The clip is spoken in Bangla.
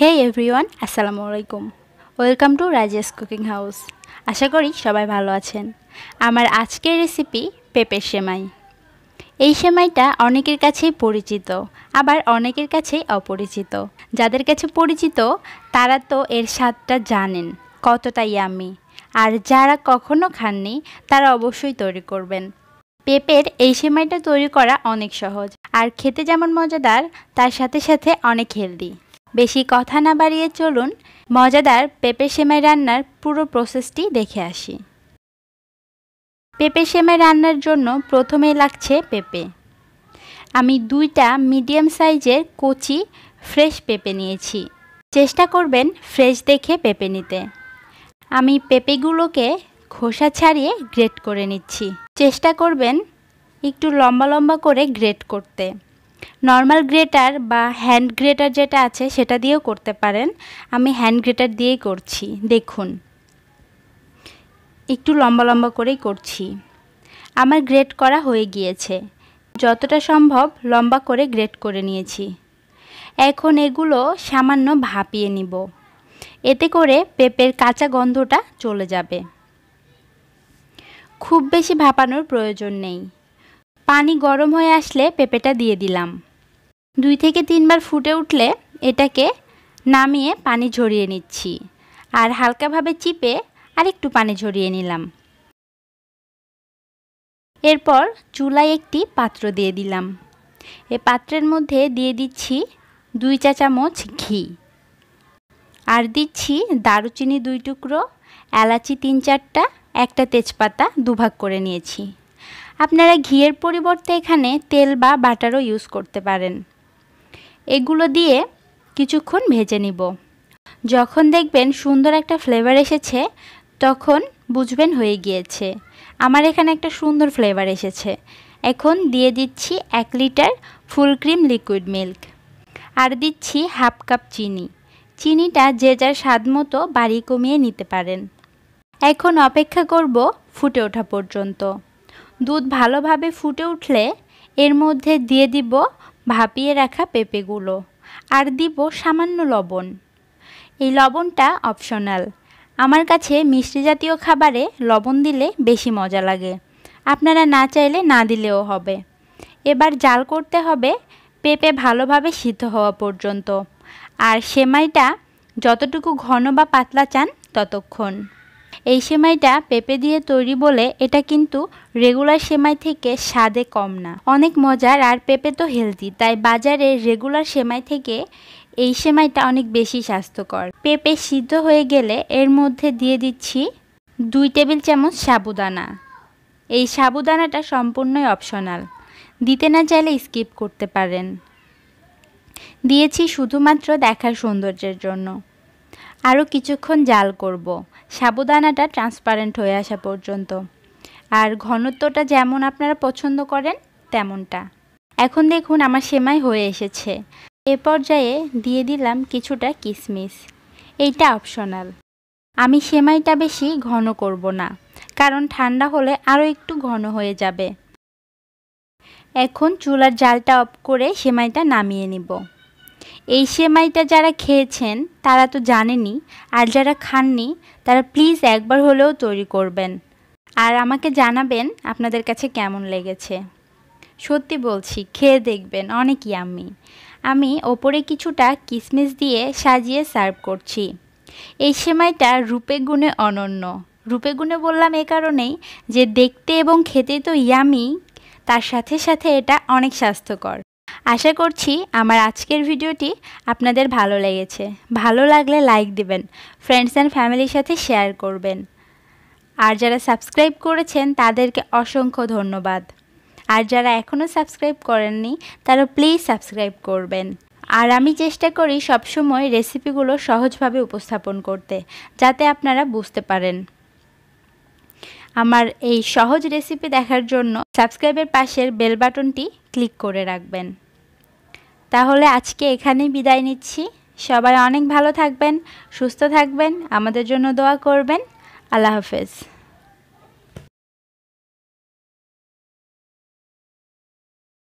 হে এভরিওয়ান আসসালামু আলাইকুম welcome to Rajesh cooking house আশা করি সবাই ভালো আছেন আমার আজকের রেসিপি পেঁপে সেমাই এই সেমাইটা অনেকের কাছেই পরিচিত আবার অনেকের কাছেই অপরিচিত যাদের কাছে পরিচিত তারা তো এর স্বাদটা জানেন কতটাই আমি আর যারা কখনো খাননি তারা অবশ্যই তৈরি করবেন পেঁপের এই সেমাইটা তৈরি করা অনেক সহজ আর খেতে যেমন মজাদার তার সাথে সাথে অনেক হেলদি বেশি কথা না বাড়িয়ে চলুন মজাদার পেঁপে সেমাই রান্নার পুরো প্রসেসটি দেখে আসি পেঁপে সেমাই রান্নার জন্য প্রথমে লাগছে পেঁপে আমি দুইটা মিডিয়াম সাইজের কচি ফ্রেশ পেঁপে নিয়েছি চেষ্টা করবেন ফ্রেশ দেখে পেঁপে নিতে আমি পেঁপেগুলোকে খোসা ছাড়িয়ে গ্রেট করে নিচ্ছি চেষ্টা করবেন একটু লম্বা লম্বা করে গ্রেট করতে নর্মাল গ্রেটার বা হ্যান্ড গ্রেটার যেটা আছে সেটা দিয়েও করতে পারেন আমি হ্যান্ড গ্রেটার দিয়েই করছি দেখুন একটু লম্বা লম্বা করেই করছি আমার গ্রেট করা হয়ে গিয়েছে যতটা সম্ভব লম্বা করে গ্রেট করে নিয়েছি এখন এগুলো সামান্য ভাপিয়ে নিব এতে করে পেঁপের কাঁচা গন্ধটা চলে যাবে খুব বেশি ভাপানোর প্রয়োজন নেই পানি গরম হয়ে আসলে পেঁপেটা দিয়ে দিলাম দুই থেকে তিনবার ফুটে উঠলে এটাকে নামিয়ে পানি ঝরিয়ে নিচ্ছি আর হালকাভাবে চিপে আরেকটু পানি ঝরিয়ে নিলাম এরপর চুলায় একটি পাত্র দিয়ে দিলাম এ পাত্রের মধ্যে দিয়ে দিচ্ছি দুই চা চামচ ঘি আর দিচ্ছি দারুচিনি দুই টুকরো এলাচি তিন চারটা একটা তেজপাতা দুভাগ করে নিয়েছি আপনারা ঘিয়ের পরিবর্তে এখানে তেল বা বাটারও ইউজ করতে পারেন এগুলো দিয়ে কিছুক্ষণ ভেজে নিব যখন দেখবেন সুন্দর একটা ফ্লেভার এসেছে তখন বুঝবেন হয়ে গিয়েছে আমার এখানে একটা সুন্দর ফ্লেভার এসেছে এখন দিয়ে দিচ্ছি এক litre full cream liquid milk আর দিচ্ছি হাফ কাপ চিনি চিনিটা যে যার স্বাদ মতো বাড়ি কমিয়ে নিতে পারেন এখন অপেক্ষা করব ফুটে ওঠা পর্যন্ত দুধ ভালোভাবে ফুটে উঠলে এর মধ্যে দিয়ে দিব ভাপিয়ে রাখা পেঁপেগুলো আর দিব সামান্য লবণ এই লবণটা অপশনাল আমার কাছে মিষ্টি জাতীয় খাবারে লবণ দিলে বেশি মজা লাগে আপনারা না চাইলে না দিলেও হবে এবার জাল করতে হবে পেঁপে ভালোভাবে সিদ্ধ হওয়া পর্যন্ত আর সেমাইটা যতটুকু ঘন বা পাতলা চান ততক্ষণ এই সেমাইটা পেঁপে দিয়ে তৈরি বলে এটা কিন্তু রেগুলার সেমাই থেকে স্বাদে কম না অনেক মজার আর পেঁপে তো হেলদি তাই বাজারে রেগুলার সেমাই থেকে এই সেমাইটা অনেক বেশি স্বাস্থ্যকর পেঁপে সিদ্ধ হয়ে গেলে এর মধ্যে দিয়ে দিচ্ছি দুই টেবিল চামচ সাবুদানা এই সাবুদানাটা সম্পূর্ণই অপশনাল দিতে না চাইলে স্কিপ করতে পারেন দিয়েছি শুধুমাত্র দেখার সৌন্দর্যের জন্য আরও কিছুক্ষণ জাল করব। সাবুদানাটা ট্রান্সপারেন্ট হয়ে আসা পর্যন্ত আর ঘনত্বটা যেমন আপনারা পছন্দ করেন তেমনটা এখন দেখুন আমার সেমাই হয়ে এসেছে এ পর্যায়ে দিয়ে দিলাম কিছুটা কিসমিস এইটা অপশনাল আমি সেমাইটা বেশি ঘন করব না কারণ ঠান্ডা হলে আরও একটু ঘন হয়ে যাবে এখন চুলার জালটা অফ করে সেমাইটা নামিয়ে নিব এই সেমাইটা যারা খেয়েছেন তারা তো জানেনি আর যারা খাননি তারা প্লিজ একবার হলেও তৈরি করবেন আর আমাকে জানাবেন আপনাদের কাছে কেমন লেগেছে সত্যি বলছি খেয়ে দেখবেন অনেক ইয়ামি আমি ওপরে কিছুটা কিসমিস দিয়ে সাজিয়ে সার্ভ করছি এই সেমাইটা রূপে গুণে অনন্য রূপে গুণে বললাম এ কারণেই যে দেখতে এবং খেতে তো ইয়ামি তার সাথে সাথে এটা অনেক স্বাস্থ্যকর আশা করছি আমার আজকের ভিডিওটি আপনাদের ভালো লেগেছে ভালো লাগলে লাইক দিবেন ফ্রেন্ডস অ্যান্ড ফ্যামিলির সাথে শেয়ার করবেন আর যারা সাবস্ক্রাইব করেছেন তাদেরকে অসংখ্য ধন্যবাদ আর যারা এখনও সাবস্ক্রাইব করেননি তারা প্লিজ সাবস্ক্রাইব করবেন আর আমি চেষ্টা করি সবসময় রেসিপিগুলো সহজভাবে উপস্থাপন করতে যাতে আপনারা বুঝতে পারেন আমার এই সহজ রেসিপি দেখার জন্য সাবস্ক্রাইবের পাশের বেল বাটনটি ক্লিক করে রাখবেন তাহলে আজকে এখানেই বিদায় নিচ্ছি সবাই অনেক ভালো থাকবেন সুস্থ থাকবেন আমাদের জন্য দোয়া করবেন আল্লাহ হাফেজ